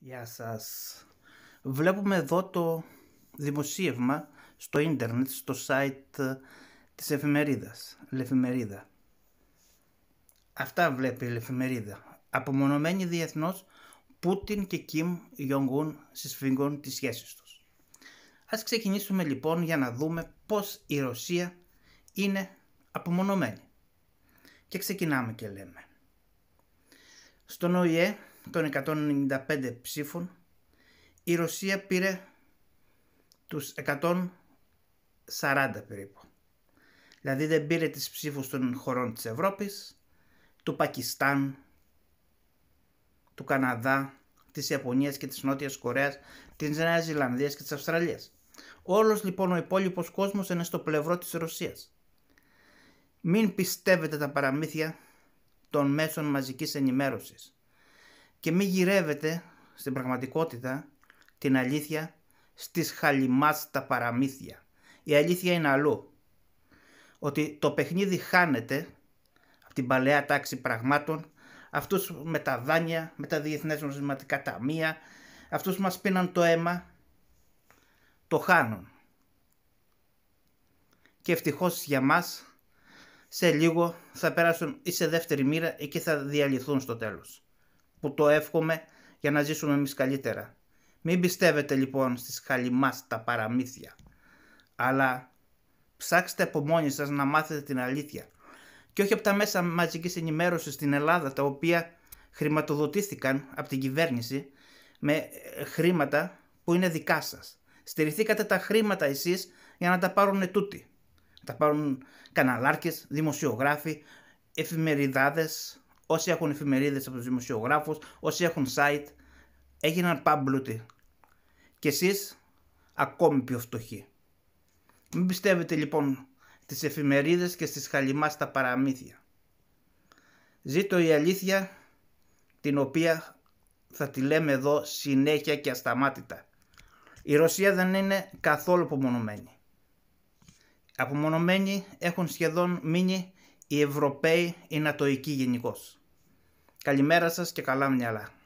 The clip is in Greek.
Γεια σας. Βλέπουμε εδώ το δημοσίευμα στο ίντερνετ, στο site ε, της εφημερίδας, Λεφημερίδα. Αυτά βλέπει η Λεφημερίδα. Απομονωμένη διεθνώς, Πούτιν και Κιμ Ιονγκούν συσφίγγουν τις σχέσεις τους. Ας ξεκινήσουμε λοιπόν για να δούμε πώς η Ρωσία είναι απομονωμένη. Και ξεκινάμε και λέμε. Στον ΟΗΕ των 195 ψήφων η Ρωσία πήρε τους 140 περίπου. Δηλαδή δεν πήρε τις ψήφους των χωρών της Ευρώπης, του Πακιστάν, του Καναδά, της Ιαπωνίας και της Νότιας Κορέας, της Νέας Ζηλανδίας και της Αυστραλίας. Όλος λοιπόν ο υπόλοιπος κόσμος είναι στο πλευρό της Ρωσίας. Μην πιστεύετε τα παραμύθια των μέσων μαζικής ενημέρωσης και μη γυρεύετε στην πραγματικότητα την αλήθεια στις χαλιμάς τα παραμύθια. Η αλήθεια είναι αλλού. Ότι το παιχνίδι χάνεται από την παλαιά τάξη πραγμάτων, αυτούς με τα δάνεια, με τα διεθνές νομισματικά ταμεία, αυτούς μας πίναν το αίμα, το χάνουν. Και ευτυχώς για μας, σε λίγο θα περάσουν ή σε δεύτερη μοίρα ή και θα διαλυθούν στο τέλος που το εύχομαι για να ζήσουμε εμείς καλύτερα. Μην πιστεύετε λοιπόν στις χαλιμάς τα παραμύθια, αλλά ψάξτε από μόνοι σας να μάθετε την αλήθεια. Και όχι από τα μέσα μαζικής ενημέρωσης στην Ελλάδα, τα οποία χρηματοδοτήθηκαν από την κυβέρνηση με ε, χρήματα που είναι δικά σας. Στηριχθήκατε τα χρήματα εσείς για να τα πάρουν τούτοι. Τα πάρουν καναλάρκες, δημοσιογράφοι, εφημεριδάδες, όσοι έχουν εφημερίδες από τους δημοσιογράφους, όσοι έχουν site, έγιναν πάμπλουτοι. Και εσείς ακόμη πιο φτωχοί. Μην πιστεύετε λοιπόν τις εφημερίδες και στις χαλιμάς τα παραμύθια. Ζήτω η αλήθεια την οποία θα τη λέμε εδώ συνέχεια και ασταμάτητα. Η Ρωσία δεν είναι καθόλου απομονωμένη. Απομονωμένοι έχουν σχεδόν μείνει οι Ευρωπαίοι, οι Νατοικοί γενικώς. Καλημέρα σας και καλά μυαλά.